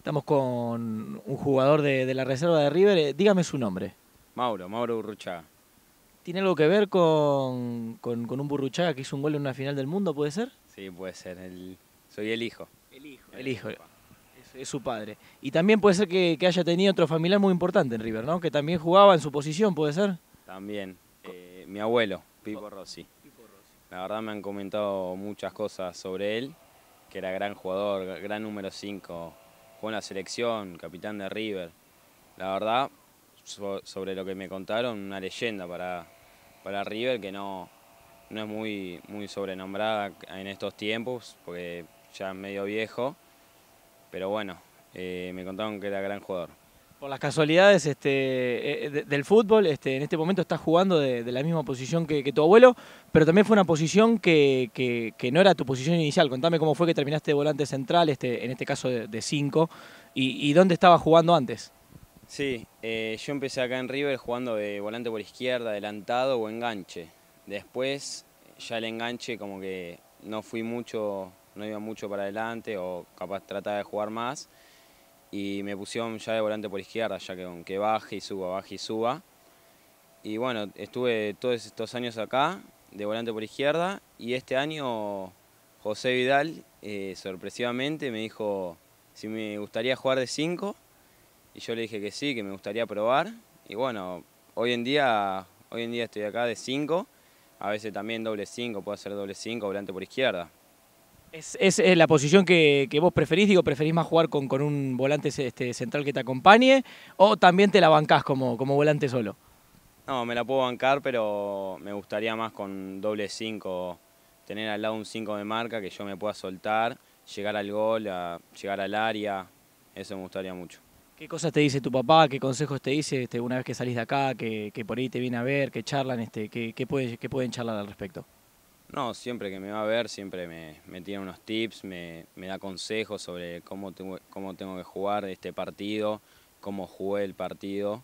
Estamos con un jugador de, la reserva de River. Eh, dígame su nombre. Mauro, Mauro Burruchaga. ¿Tiene algo que ver con, con, un Burruchaga que hizo un gol en una final del mundo, puede ser? Sí, puede ser. soy el hijo. El hijo. El, hijo. Es, su padre. Y también puede ser que, haya tenido otro familiar muy importante en River, ¿no? Que también jugaba en su posición, ¿puede ser? También. Eh, mi abuelo, Pipo Rossi. Pipo Rossi. La verdad me han comentado muchas cosas sobre él, que era gran jugador, gran número 5 jugó en la selección, capitán de River. La verdad, sobre lo que me contaron, una leyenda para, para River que no, no es muy, muy sobrenombrada en estos tiempos, porque ya es medio viejo. Pero bueno, eh, me contaron que era gran jugador. Por las casualidades este, eh, eh, del fútbol, este, en este momento estás jugando de, la misma posición que, tu abuelo, pero también fue una posición que, no era tu posición inicial. Contame cómo fue que terminaste de volante central, este, en este caso de 5, y, dónde estabas jugando antes. Sí, eh, yo empecé acá en River jugando de volante por izquierda, adelantado o enganche. Después ya el enganche como que no fui mucho, no iba mucho para adelante o capaz trataba de jugar más y me pusieron ya de volante por izquierda, ya que aunque baje y suba, baje y suba. Y bueno, estuve todos estos años acá de volante por izquierda y este año José Vidal eh, sorpresivamente me dijo si me gustaría jugar de 5 y yo le dije que sí, que me gustaría probar y bueno, hoy en día, hoy en día estoy acá de 5, a veces también doble 5, puedo hacer doble 5, volante por izquierda. ¿Es, eh, la posición que, vos preferís? Digo, ¿preferís más jugar con, un volante este, central que te acompañe o también te la bancás como, como volante solo? No, me la puedo bancar, pero me gustaría más con doble 5, tener al lado un 5 de marca que yo me pueda soltar, llegar al gol, llegar al área, eso me gustaría mucho. ¿Qué cosas te dice tu papá? ¿Qué consejos te dice este, una vez que salís de acá, que, por ahí te viene a ver, que charlan, este, que pueden charlar al respecto? No, siempre que me va a ver, siempre me, tiene unos tips, me, me da consejos sobre cómo, tengo, cómo tengo que jugar este partido, cómo jugué el partido.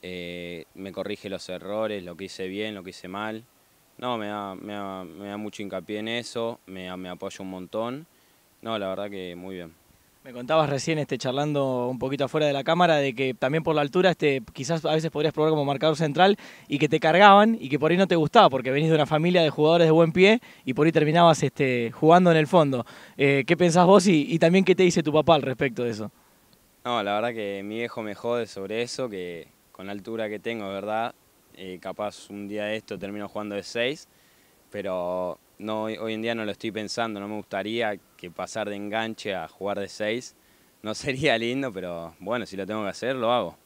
Eh, me corrige los errores, lo que hice bien, lo que hice mal. No, me da, me me da mucho hincapié en eso, me, me apoya un montón. No, la verdad que muy bien. Me contabas recién, este, charlando un poquito afuera de la cámara, de que también por la altura este, quizás a veces podrías probar como marcador central y que te cargaban y que por ahí no te gustaba porque venís de una familia de jugadores de buen pie y por ahí terminabas este, jugando en el fondo. Eh, ¿Qué pensás vos y, también qué te dice tu papá al respecto de eso? No, la verdad que mi viejo me jode sobre eso, que con la altura que tengo, ¿verdad? Eh, capaz un día de esto termino jugando de 6, pero no, hoy en día no lo estoy pensando, no me gustaría que pasar de enganche a jugar de seis. No sería lindo, pero bueno, si lo tengo que hacer, lo hago.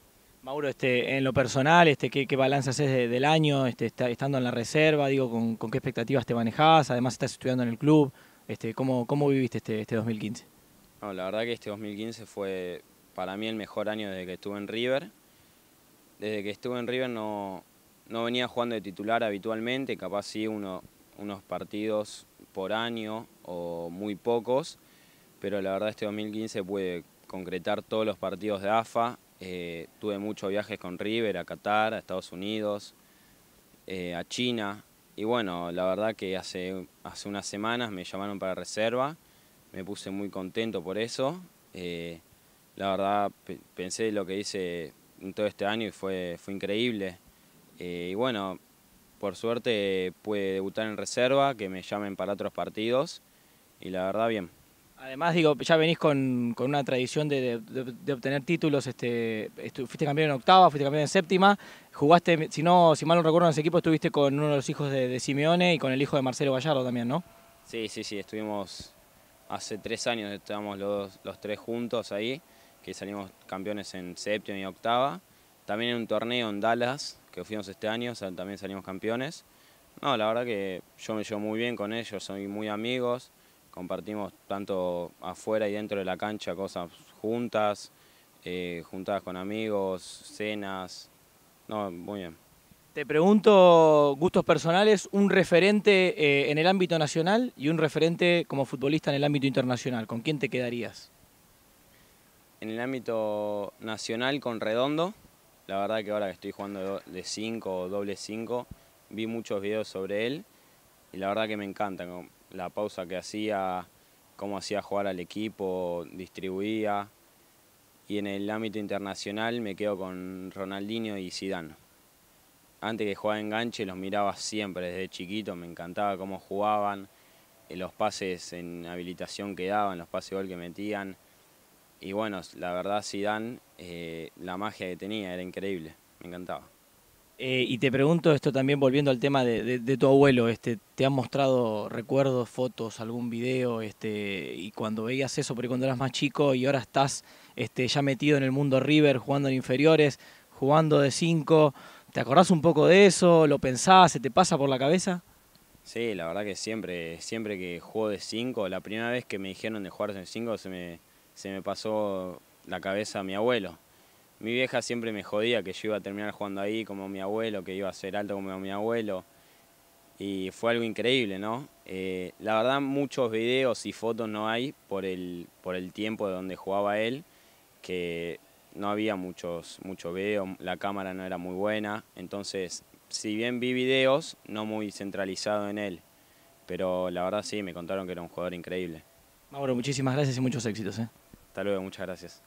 Mauro, este, en lo personal, este, ¿qué, qué balance haces del año? Este, estando en la reserva, digo, ¿con, qué expectativas te manejás? Además estás estudiando en el club. Este, ¿cómo, ¿Cómo viviste este, 2015? Este no, la verdad que este 2015 fue para mí el mejor año desde que estuve en River. Desde que estuve en River no, no venía jugando de titular habitualmente, capaz sí uno, unos partidos por año o muy pocos, pero la verdad este 2015 pude concretar todos los partidos de AFA, eh, tuve muchos viajes con River, a Qatar, a Estados Unidos, eh, a China, y bueno, la verdad que hace, hace unas semanas me llamaron para reserva, me puse muy contento por eso, eh, la verdad pensé lo que hice en todo este año y fue, fue increíble, y bueno, por suerte pude debutar en reserva, que me llamen para otros partidos y la verdad bien. Además, digo, ya venís con, una tradición de, obtener títulos, este, fuiste campeón en octava, fuiste campeón en séptima, jugaste, si no, si mal no recuerdo en ese equipo, estuviste con uno de los hijos de, de Simeone y con el hijo de Marcelo Gallardo también, ¿no? Sí, sí, sí, estuvimos hace tres años, estábamos los, los tres juntos ahí, que salimos campeones en séptima y octava, también en un torneo en Dallas, que fuimos este año, también salimos campeones. No, la verdad que yo me llevo muy bien con ellos, soy muy amigos, compartimos tanto afuera y dentro de la cancha cosas juntas, eh, juntadas con amigos, cenas, no, muy bien. Te pregunto, gustos personales, un referente eh, en el ámbito nacional y un referente como futbolista en el ámbito internacional. ¿Con quién te quedarías? En el ámbito nacional con Redondo, la verdad que ahora que estoy jugando de 5 o doble 5, vi muchos videos sobre él y la verdad que me encanta la pausa que hacía, cómo hacía jugar al equipo, distribuía. Y en el ámbito internacional me quedo con Ronaldinho y Zidane. Antes que jugaba enganche los miraba siempre desde chiquito, me encantaba cómo jugaban, eh, los pases en habilitación que daban, los pases gol que metían y bueno, la verdad Zidane, dan eh, la magia que tenía era increíble, me encantaba. Eh, y te pregunto esto también volviendo al tema de, tu abuelo, este, ¿te han mostrado recuerdos, fotos, algún video? Este, y cuando veías eso, porque cuando eras más chico y ahora estás este, ya metido en el mundo River, jugando en inferiores, jugando de 5, ¿te acordás un poco de eso? ¿Lo pensás? ¿Se te pasa por la cabeza? Sí, la verdad que siempre, siempre que juego de 5, la primera vez que me dijeron de jugar en 5 se me, se me pasó la cabeza a mi abuelo. Mi vieja siempre me jodía que yo iba a terminar jugando ahí como mi abuelo, que iba a ser alto como mi abuelo. Y fue algo increíble, ¿no? Eh, la verdad, muchos videos y fotos no hay por el, por el tiempo de donde jugaba él, que no había muchos, muchos videos, la cámara no era muy buena. Entonces, si bien vi videos, no muy centralizado en él. Pero la verdad sí, me contaron que era un jugador increíble. Mauro, muchísimas gracias y muchos éxitos. ¿eh? Hasta luego, muchas gracias.